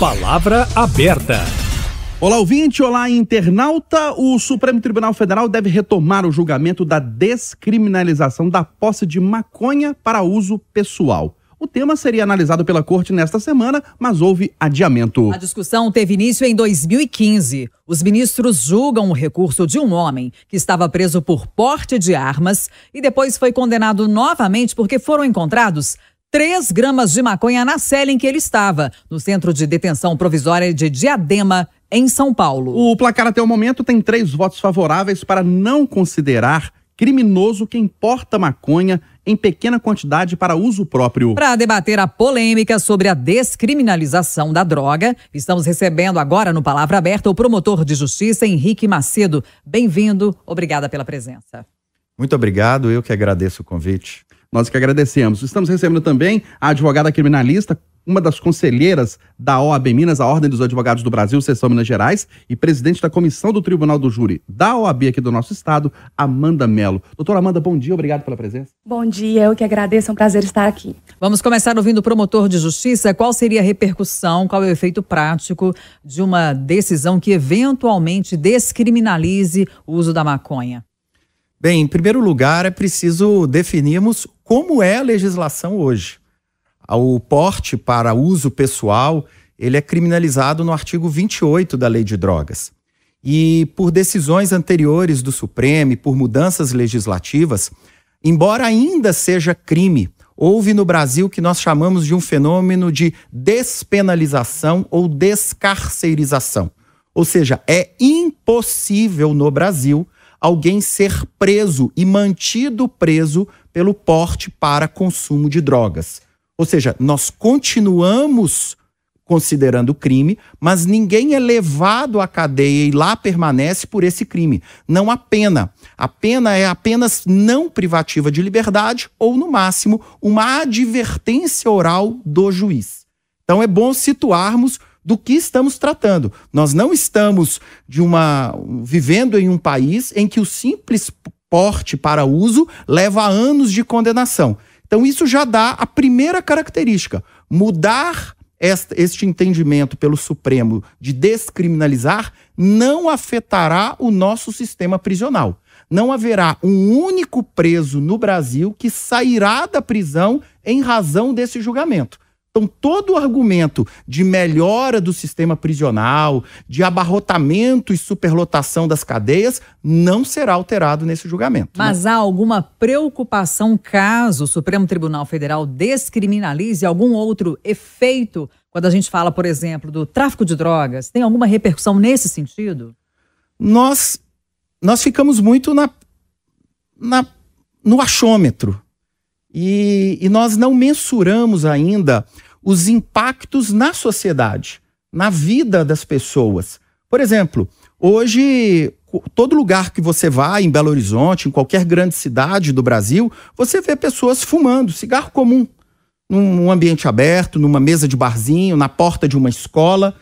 Palavra aberta. Olá, ouvinte, olá, internauta. O Supremo Tribunal Federal deve retomar o julgamento da descriminalização da posse de maconha para uso pessoal. O tema seria analisado pela corte nesta semana, mas houve adiamento. A discussão teve início em 2015. Os ministros julgam o recurso de um homem que estava preso por porte de armas e depois foi condenado novamente porque foram encontrados 3 gramas de maconha na cela em que ele estava, no centro de detenção provisória de Diadema, em São Paulo. O placar até o momento tem três votos favoráveis para não considerar criminoso quem porta maconha em pequena quantidade para uso próprio. Para debater a polêmica sobre a descriminalização da droga, estamos recebendo agora no Palavra Aberta o promotor de justiça Henrique Macedo. Bem-vindo, obrigada pela presença. Muito obrigado, eu que agradeço o convite. Nós que agradecemos. Estamos recebendo também a advogada criminalista, uma das conselheiras da OAB Minas, a Ordem dos Advogados do Brasil, Sessão Minas Gerais, e presidente da comissão do Tribunal do Júri da OAB aqui do nosso estado, Amanda Mello. Doutora Amanda, bom dia, obrigado pela presença. Bom dia, eu que agradeço, é um prazer estar aqui. Vamos começar ouvindo o promotor de justiça. Qual seria a repercussão, qual é o efeito prático de uma decisão que eventualmente descriminalize o uso da maconha? Bem, em primeiro lugar, é preciso definirmos como é a legislação hoje. O porte para uso pessoal, ele é criminalizado no artigo 28 da Lei de Drogas. E por decisões anteriores do Supremo e por mudanças legislativas, embora ainda seja crime, houve no Brasil o que nós chamamos de um fenômeno de despenalização ou descarcerização. Ou seja, é impossível no Brasil alguém ser preso e mantido preso pelo porte para consumo de drogas. Ou seja, nós continuamos considerando crime, mas ninguém é levado à cadeia e lá permanece por esse crime. Não há pena. A pena é apenas não privativa de liberdade ou, no máximo, uma advertência oral do juiz. Então é bom situarmos do que estamos tratando. Nós não estamos de uma vivendo em um país em que o simples porte para uso leva anos de condenação. Então isso já dá a primeira característica, mudar esta, este entendimento pelo Supremo de descriminalizar não afetará o nosso sistema prisional. Não haverá um único preso no Brasil que sairá da prisão em razão desse julgamento. Então, todo o argumento de melhora do sistema prisional, de abarrotamento e superlotação das cadeias, não será alterado nesse julgamento. Né? Mas né? há alguma preocupação caso o Supremo Tribunal Federal descriminalize algum outro efeito? Quando a gente fala, por exemplo, do tráfico de drogas, tem alguma repercussão nesse sentido? Nós, nós ficamos muito na, na no achômetro e, e nós não mensuramos ainda os impactos na sociedade, na vida das pessoas. Por exemplo, hoje, todo lugar que você vai, em Belo Horizonte, em qualquer grande cidade do Brasil, você vê pessoas fumando cigarro comum, num ambiente aberto, numa mesa de barzinho, na porta de uma escola.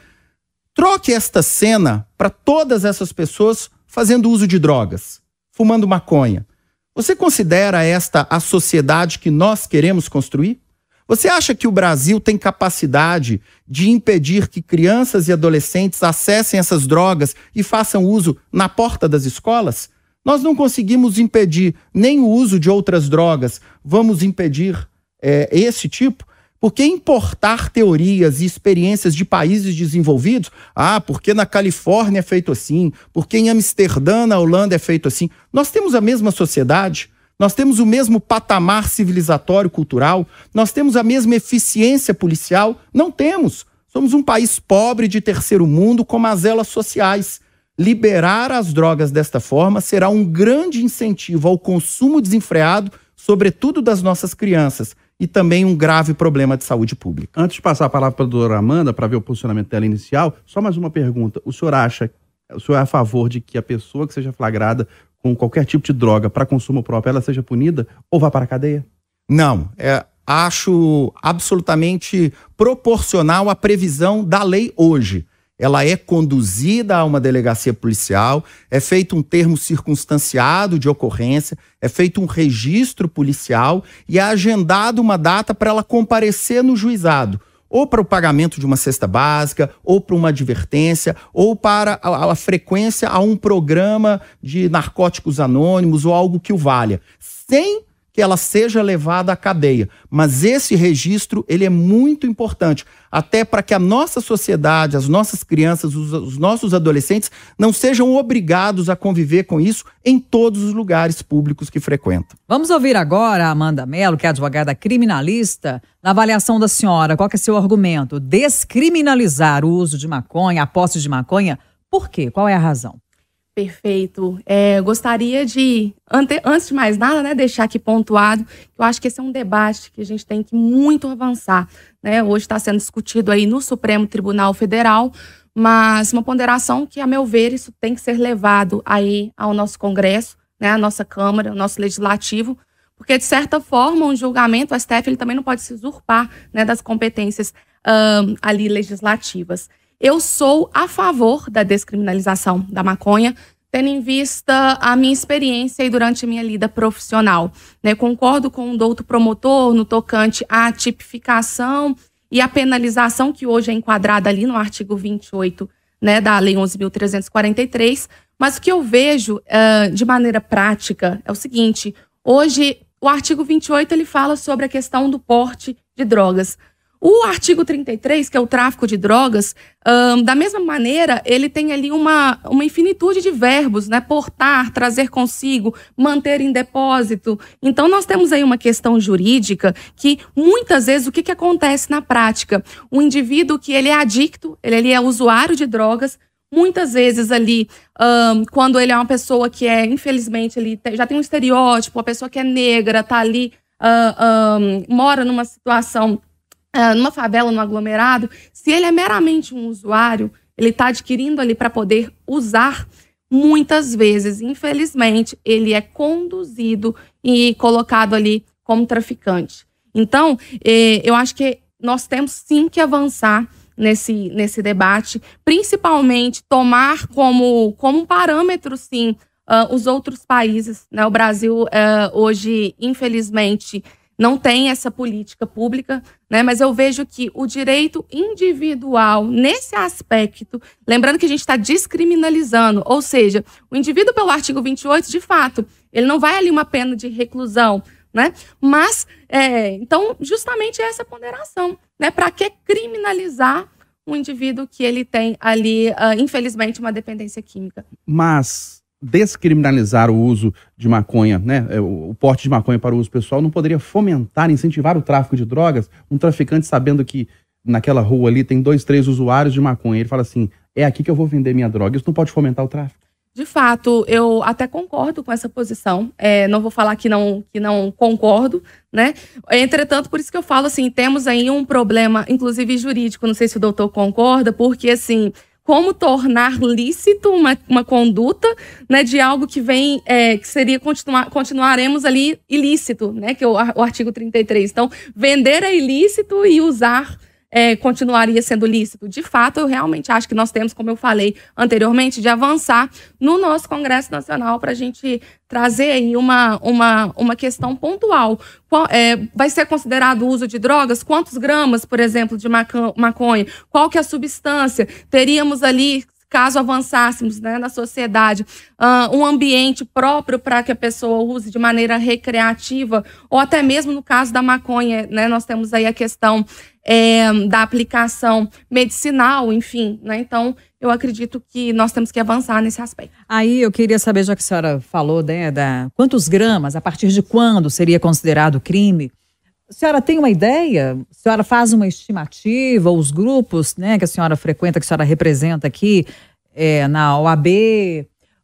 Troque esta cena para todas essas pessoas fazendo uso de drogas, fumando maconha. Você considera esta a sociedade que nós queremos construir? Você acha que o Brasil tem capacidade de impedir que crianças e adolescentes acessem essas drogas e façam uso na porta das escolas? Nós não conseguimos impedir nem o uso de outras drogas, vamos impedir é, esse tipo? Porque importar teorias e experiências de países desenvolvidos, ah, porque na Califórnia é feito assim, porque em Amsterdã, na Holanda é feito assim. Nós temos a mesma sociedade, nós temos o mesmo patamar civilizatório cultural, nós temos a mesma eficiência policial, não temos. Somos um país pobre de terceiro mundo com mazelas sociais. Liberar as drogas desta forma será um grande incentivo ao consumo desenfreado, sobretudo das nossas crianças e também um grave problema de saúde pública. Antes de passar a palavra para a doutora Amanda, para ver o posicionamento dela inicial, só mais uma pergunta. O senhor acha, o senhor é a favor de que a pessoa que seja flagrada com qualquer tipo de droga para consumo próprio, ela seja punida ou vá para a cadeia? Não, é, acho absolutamente proporcional à previsão da lei hoje ela é conduzida a uma delegacia policial, é feito um termo circunstanciado de ocorrência, é feito um registro policial e é agendada uma data para ela comparecer no juizado, ou para o pagamento de uma cesta básica, ou para uma advertência, ou para a, a frequência a um programa de narcóticos anônimos ou algo que o valha, sem ela seja levada à cadeia. Mas esse registro, ele é muito importante, até para que a nossa sociedade, as nossas crianças, os, os, nossos adolescentes não sejam obrigados a conviver com isso em todos os lugares públicos que frequentam. Vamos ouvir agora a Amanda Mello, que é advogada criminalista. Na avaliação da senhora, qual que é seu argumento? Descriminalizar o uso de maconha, a posse de maconha, por quê? Qual é a razão? Perfeito. É, gostaria de, ante, antes de mais nada, né, deixar aqui pontuado que eu acho que esse é um debate que a gente tem que muito avançar. Né? Hoje está sendo discutido aí no Supremo Tribunal Federal, mas uma ponderação que, a meu ver, isso tem que ser levado aí ao nosso Congresso, né, à nossa Câmara, ao nosso Legislativo, porque, de certa forma, um julgamento, o STF ele também não pode se usurpar né, das competências um, ali legislativas. Eu sou a favor da descriminalização da maconha, tendo em vista a minha experiência e durante a minha lida profissional. Né? Concordo com o um doutor promotor no tocante à tipificação e à penalização que hoje é enquadrada ali no artigo 28 né, da Lei 11.343, mas o que eu vejo uh, de maneira prática é o seguinte, hoje o artigo 28 ele fala sobre a questão do porte de drogas, o artigo 33, que é o tráfico de drogas, da mesma maneira, ele tem ali uma, uma infinitude de verbos, né? Portar, trazer consigo, manter em depósito. Então, nós temos aí uma questão jurídica que, muitas vezes, o que, que acontece na prática? O indivíduo que ele é adicto, ele, ele é usuário de drogas, muitas vezes ali, um, quando ele é uma pessoa que é, infelizmente, ele já tem um estereótipo, a pessoa que é negra, tá ali, uh, um, mora numa situação ah, numa favela, num aglomerado, se ele é meramente um usuário, ele está adquirindo ali para poder usar. Muitas vezes, infelizmente, ele é conduzido e colocado ali como traficante. Então, eh, eu acho que nós temos sim que avançar nesse, nesse debate, principalmente tomar como, como parâmetro, sim, uh, os outros países. Né? O Brasil, uh, hoje, infelizmente, não tem essa política pública, né? Mas eu vejo que o direito individual, nesse aspecto, lembrando que a gente está descriminalizando, ou seja, o indivíduo, pelo artigo 28, de fato, ele não vai ali uma pena de reclusão, né? Mas, é, então, justamente essa ponderação, né? Para que criminalizar um indivíduo que ele tem ali, uh, infelizmente, uma dependência química? Mas descriminalizar o uso de maconha, né, é, o porte de maconha para o uso pessoal, não poderia fomentar, incentivar o tráfico de drogas? Um traficante sabendo que naquela rua ali tem dois, três usuários de maconha, ele fala assim: é aqui que eu vou vender minha droga. Isso não pode fomentar o tráfico. De fato, eu até concordo com essa posição. É, não vou falar que não, que não concordo, né? Entretanto, por isso que eu falo assim, temos aí um problema, inclusive jurídico. Não sei se o doutor concorda, porque assim como tornar lícito uma, uma conduta né, de algo que vem, é, que seria continuar, continuaremos ali ilícito, né? Que é o, o artigo 33. Então, vender é ilícito e usar é, continuaria sendo lícito. De fato, eu realmente acho que nós temos, como eu falei anteriormente, de avançar no nosso Congresso Nacional para a gente trazer aí uma, uma, uma questão pontual. Qual, é, vai ser considerado o uso de drogas? Quantos gramas, por exemplo, de maconha? Qual que é a substância? Teríamos ali caso avançássemos né, na sociedade uh, um ambiente próprio para que a pessoa use de maneira recreativa, ou até mesmo no caso da maconha, né, nós temos aí a questão é, da aplicação medicinal, enfim, né? Então, eu acredito que nós temos que avançar nesse aspecto. Aí eu queria saber, já que a senhora falou, né, da quantos gramas, a partir de quando seria considerado crime? A senhora tem uma ideia? A senhora faz uma estimativa? Os grupos né, que a senhora frequenta, que a senhora representa aqui é, na OAB,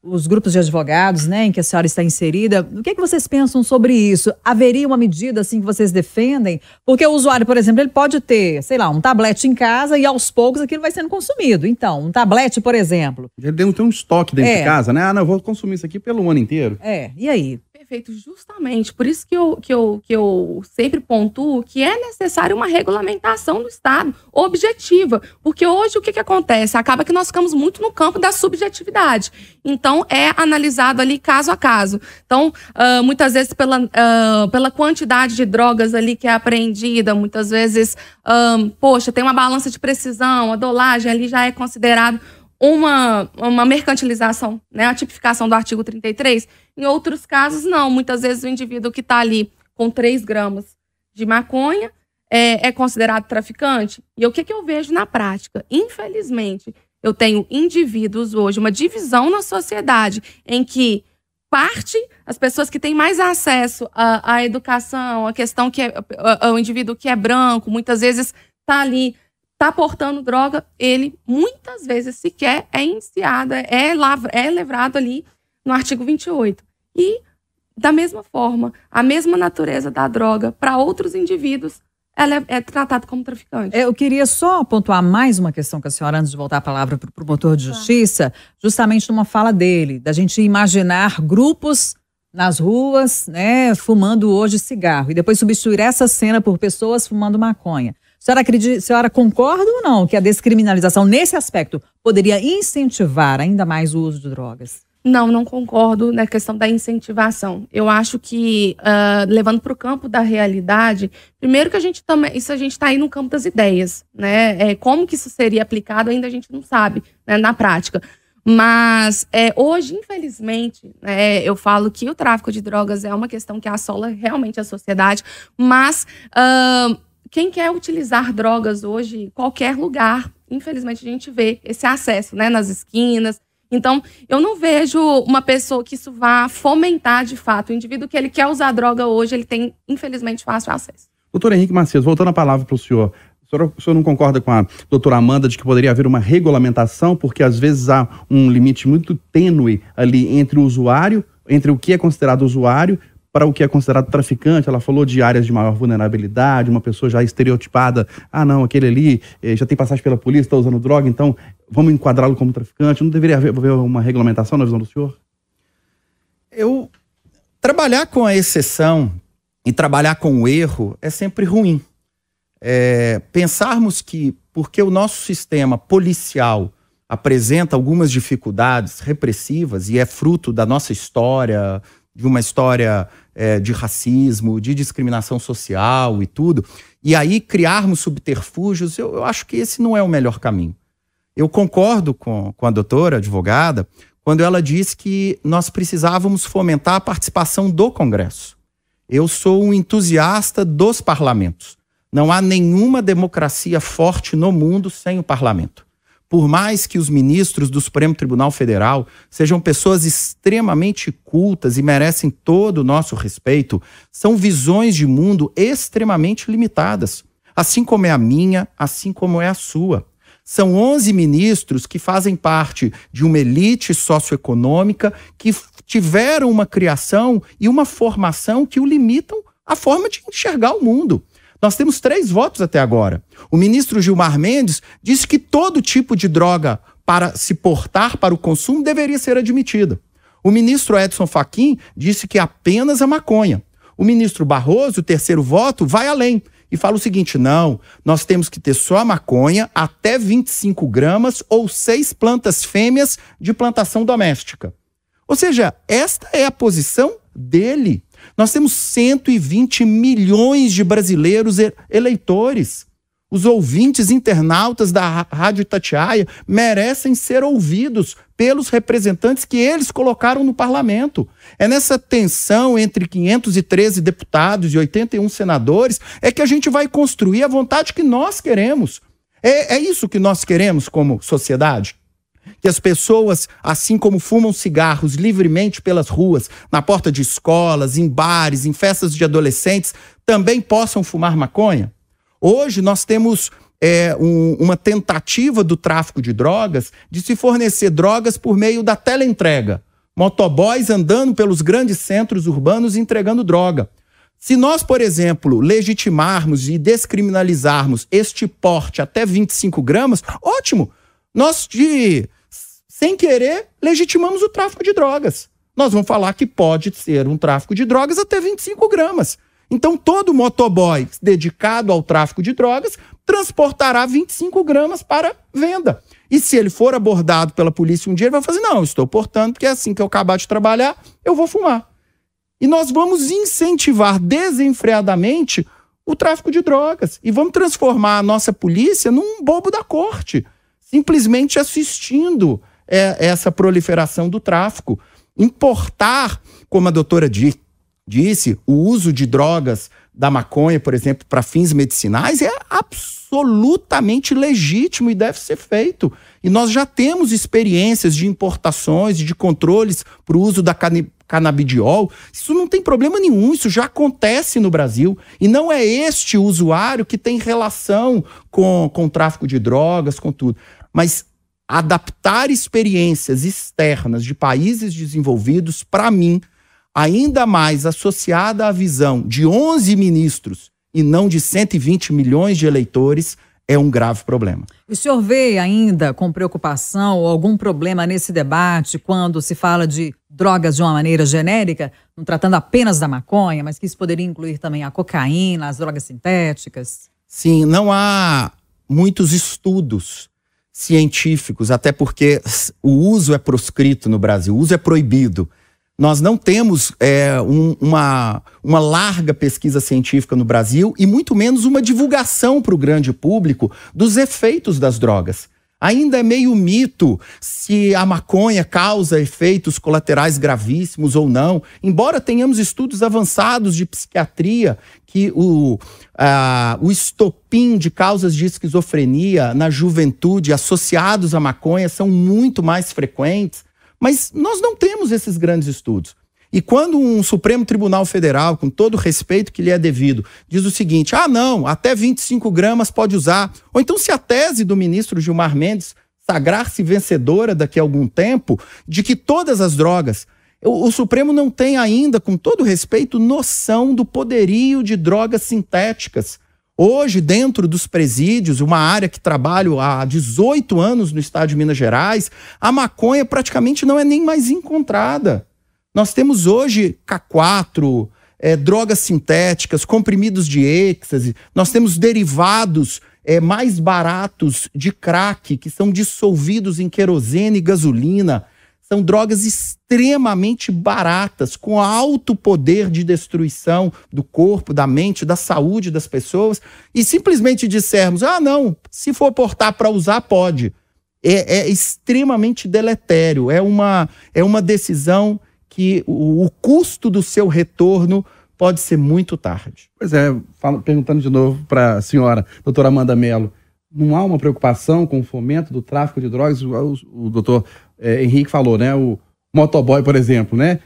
os grupos de advogados né, em que a senhora está inserida, o que, é que vocês pensam sobre isso? Haveria uma medida assim que vocês defendem? Porque o usuário, por exemplo, ele pode ter, sei lá, um tablete em casa e aos poucos aquilo vai sendo consumido. Então, um tablete, por exemplo. Ele tem um estoque dentro é. de casa, né? Ah, não, eu vou consumir isso aqui pelo ano inteiro. É, e aí? feito justamente, por isso que eu, que, eu, que eu sempre pontuo que é necessário uma regulamentação do Estado objetiva, porque hoje o que, que acontece? Acaba que nós ficamos muito no campo da subjetividade. Então, é analisado ali caso a caso. Então, uh, muitas vezes pela, uh, pela quantidade de drogas ali que é apreendida, muitas vezes, um, ah, poxa, tem uma balança de precisão, a dolagem ali já é considerado uma, uma mercantilização, né, a tipificação do artigo 33. Em outros casos, não. Muitas vezes o indivíduo que está ali com 3 gramas de maconha é, é considerado traficante. E o que, que eu vejo na prática? Infelizmente, eu tenho indivíduos hoje, uma divisão na sociedade em que parte as pessoas que têm mais acesso à, à educação, a questão que é, o indivíduo que é branco, muitas vezes está ali está portando droga, ele muitas vezes sequer é iniciado, é, é lavra, é levrado ali no artigo 28. E, da mesma forma, a mesma natureza da droga para outros indivíduos, ela é, é tratada como traficante. Eu queria só pontuar mais uma questão com a senhora, antes de voltar a palavra para o promotor de tá. justiça, justamente numa fala dele, da gente imaginar grupos nas ruas, né, fumando hoje cigarro, e depois substituir essa cena por pessoas fumando maconha. A senhora, acredita, a senhora concorda ou não que a descriminalização, nesse aspecto, poderia incentivar ainda mais o uso de drogas? Não, não concordo na questão da incentivação. Eu acho que, uh, levando para o campo da realidade, primeiro que a gente também. Isso a gente está aí no campo das ideias, né? É, como que isso seria aplicado ainda a gente não sabe né, na prática. Mas é, hoje, infelizmente, né? eu falo que o tráfico de drogas é uma questão que assola realmente a sociedade, mas. Uh, quem quer utilizar drogas hoje, em qualquer lugar, infelizmente a gente vê esse acesso, né, nas esquinas. Então, eu não vejo uma pessoa que isso vá fomentar de fato. O indivíduo que ele quer usar droga hoje, ele tem, infelizmente, fácil acesso. Doutor Henrique Macias, voltando a palavra para o senhor. O senhor não concorda com a doutora Amanda de que poderia haver uma regulamentação, porque às vezes há um limite muito tênue ali entre o usuário, entre o que é considerado usuário para o que é considerado traficante, ela falou de áreas de maior vulnerabilidade, uma pessoa já estereotipada, ah não, aquele ali eh, já tem passagem pela polícia, está usando droga, então vamos enquadrá-lo como traficante. Não deveria haver, haver uma regulamentação na visão do senhor? Eu trabalhar com a exceção e trabalhar com o erro é sempre ruim. É, pensarmos que porque o nosso sistema policial apresenta algumas dificuldades repressivas e é fruto da nossa história, de uma história é, de racismo, de discriminação social e tudo, e aí criarmos subterfúgios, eu, eu acho que esse não é o melhor caminho. Eu concordo com, com a doutora, advogada, quando ela diz que nós precisávamos fomentar a participação do Congresso. Eu sou um entusiasta dos parlamentos. Não há nenhuma democracia forte no mundo sem o parlamento por mais que os ministros do Supremo Tribunal Federal sejam pessoas extremamente cultas e merecem todo o nosso respeito, são visões de mundo extremamente limitadas, assim como é a minha, assim como é a sua. São 11 ministros que fazem parte de uma elite socioeconômica que tiveram uma criação e uma formação que o limitam à forma de enxergar o mundo. Nós temos três votos até agora. O ministro Gilmar Mendes disse que todo tipo de droga para se portar para o consumo deveria ser admitida. O ministro Edson Fachin disse que apenas a maconha. O ministro Barroso, o terceiro voto, vai além e fala o seguinte: não, nós temos que ter só a maconha até 25 gramas ou seis plantas fêmeas de plantação doméstica. Ou seja, esta é a posição dele. Nós temos 120 milhões de brasileiros eleitores. Os ouvintes internautas da Rádio Tatiaia merecem ser ouvidos pelos representantes que eles colocaram no parlamento. É nessa tensão entre 513 deputados e 81 senadores é que a gente vai construir a vontade que nós queremos. É, é isso que nós queremos como sociedade? que as pessoas, assim como fumam cigarros livremente pelas ruas, na porta de escolas, em bares, em festas de adolescentes, também possam fumar maconha? Hoje nós temos é, um, uma tentativa do tráfico de drogas de se fornecer drogas por meio da teleentrega. Motoboys andando pelos grandes centros urbanos entregando droga. Se nós, por exemplo, legitimarmos e descriminalizarmos este porte até 25 gramas, ótimo! Nós de sem querer, legitimamos o tráfico de drogas. Nós vamos falar que pode ser um tráfico de drogas até 25 gramas. Então, todo motoboy dedicado ao tráfico de drogas transportará 25 gramas para venda. E se ele for abordado pela polícia um dia, ele vai fazer: não, estou portando, porque é assim que eu acabar de trabalhar, eu vou fumar. E nós vamos incentivar desenfreadamente o tráfico de drogas e vamos transformar a nossa polícia num bobo da corte, simplesmente assistindo é, essa proliferação do tráfico. Importar, como a doutora di, disse, o uso de drogas da maconha, por exemplo, para fins medicinais é absolutamente legítimo e deve ser feito. E nós já temos experiências de importações e de controles para o uso da canabidiol. Isso não tem problema nenhum, isso já acontece no Brasil. E não é este usuário que tem relação com, com o tráfico de drogas, com tudo. Mas adaptar experiências externas de países desenvolvidos, para mim, ainda mais associada à visão de 11 ministros e não de 120 milhões de eleitores, é um grave problema. o senhor vê ainda com preocupação algum problema nesse debate quando se fala de drogas de uma maneira genérica, não tratando apenas da maconha, mas que isso poderia incluir também a cocaína, as drogas sintéticas? Sim, não há muitos estudos científicos, até porque o uso é proscrito no Brasil, o uso é proibido. Nós não temos é, um, uma, uma larga pesquisa científica no Brasil e muito menos uma divulgação para o grande público dos efeitos das drogas. Ainda é meio mito se a maconha causa efeitos colaterais gravíssimos ou não, embora tenhamos estudos avançados de psiquiatria que o, ah, o estopim de causas de esquizofrenia na juventude associados à maconha são muito mais frequentes, mas nós não temos esses grandes estudos. E quando um Supremo Tribunal Federal, com todo o respeito que lhe é devido, diz o seguinte: ah, não, até 25 gramas pode usar. Ou então, se a tese do ministro Gilmar Mendes sagrar-se vencedora daqui a algum tempo, de que todas as drogas. O, o Supremo não tem ainda, com todo respeito, noção do poderio de drogas sintéticas. Hoje, dentro dos presídios, uma área que trabalho há 18 anos no estado de Minas Gerais, a maconha praticamente não é nem mais encontrada. Nós temos hoje K4, é, drogas sintéticas, comprimidos de êxtase, nós temos derivados é, mais baratos de crack, que são dissolvidos em querosene e gasolina. São drogas extremamente baratas, com alto poder de destruição do corpo, da mente, da saúde das pessoas. E simplesmente dissermos: ah, não, se for portar para usar, pode. É, é, extremamente deletério. É uma, é uma decisão que o, o custo do seu retorno pode ser muito tarde. Pois é, falo, perguntando de novo para a senhora, doutora Amanda Mello, não há uma preocupação com o fomento do tráfico de drogas? O, o, o doutor é, Henrique falou, né? O motoboy, por exemplo, né?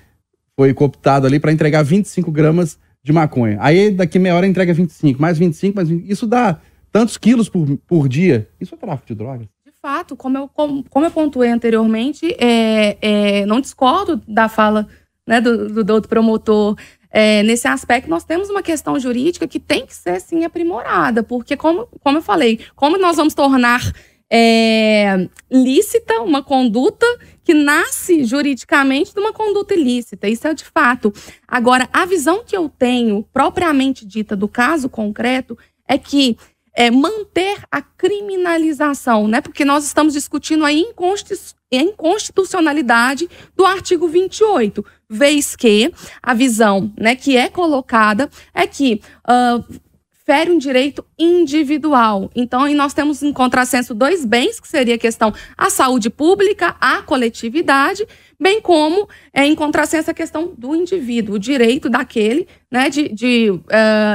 Foi cooptado ali para entregar 25 gramas de maconha. Aí daqui meia hora entrega 25, mais 25, mais Isso dá tantos quilos por, por dia. Isso é tráfico de drogas fato, como eu, como, como eu pontuei anteriormente, é, é, não discordo da fala né, do, do, do outro promotor. É, nesse aspecto, nós temos uma questão jurídica que tem que ser, sim, aprimorada, porque, como, como eu falei, como nós vamos tornar é, lícita uma conduta que nasce juridicamente de uma conduta ilícita? Isso é de fato. Agora, a visão que eu tenho, propriamente dita, do caso concreto, é que é, manter a criminalização, né? Porque nós estamos discutindo a inconstitucionalidade do artigo 28, vez que a visão, né, que é colocada é que uh, fere um direito individual. Então, nós temos em contrassenso dois bens, que seria a questão a saúde pública, a coletividade, bem como é, em contrassenso a questão do indivíduo, o direito daquele né, de, de uh,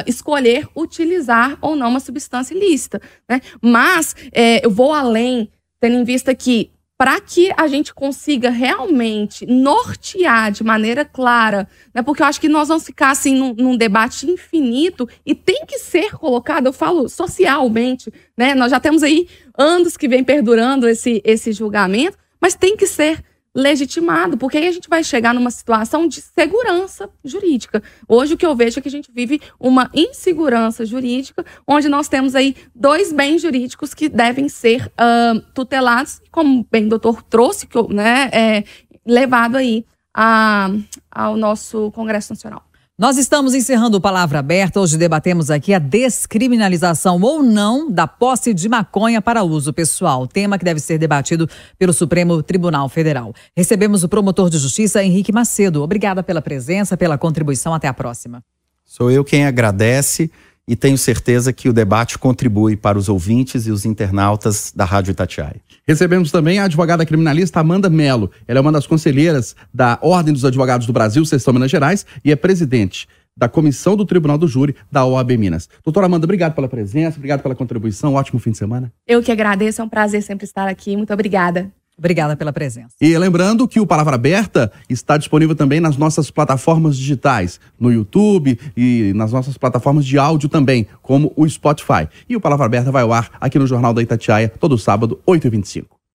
escolher utilizar ou não uma substância ilícita. Né? Mas é, eu vou além, tendo em vista que para que a gente consiga realmente nortear de maneira clara, né? Porque eu acho que nós vamos ficar assim num, num, debate infinito e tem que ser colocado, eu falo socialmente, né? Nós já temos aí anos que vem perdurando esse, esse julgamento, mas tem que ser legitimado, porque aí a gente vai chegar numa situação de segurança jurídica. Hoje o que eu vejo é que a gente vive uma insegurança jurídica, onde nós temos aí dois bens jurídicos que devem ser uh, tutelados, como bem o doutor trouxe, que, né, é, levado aí a, ao nosso Congresso Nacional. Nós estamos encerrando o Palavra Aberta. Hoje debatemos aqui a descriminalização ou não da posse de maconha para uso pessoal, tema que deve ser debatido pelo Supremo Tribunal Federal. Recebemos o promotor de justiça, Henrique Macedo. Obrigada pela presença, pela contribuição. Até a próxima. Sou eu quem agradece e tenho certeza que o debate contribui para os ouvintes e os internautas da Rádio Itatiaia. Recebemos também a advogada criminalista Amanda Melo. Ela é uma das conselheiras da Ordem dos Advogados do Brasil, Sessão Minas Gerais, e é presidente da Comissão do Tribunal do Júri da OAB Minas. Doutora Amanda, obrigado pela presença, obrigado pela contribuição, ótimo fim de semana. Eu que agradeço, é um prazer sempre estar aqui, muito obrigada. Obrigada pela presença. E lembrando que o Palavra Aberta está disponível também nas nossas plataformas digitais, no YouTube e nas nossas plataformas de áudio também, como o Spotify. E o Palavra Aberta vai ao ar aqui no Jornal da Itatiaia, todo sábado, 8h25.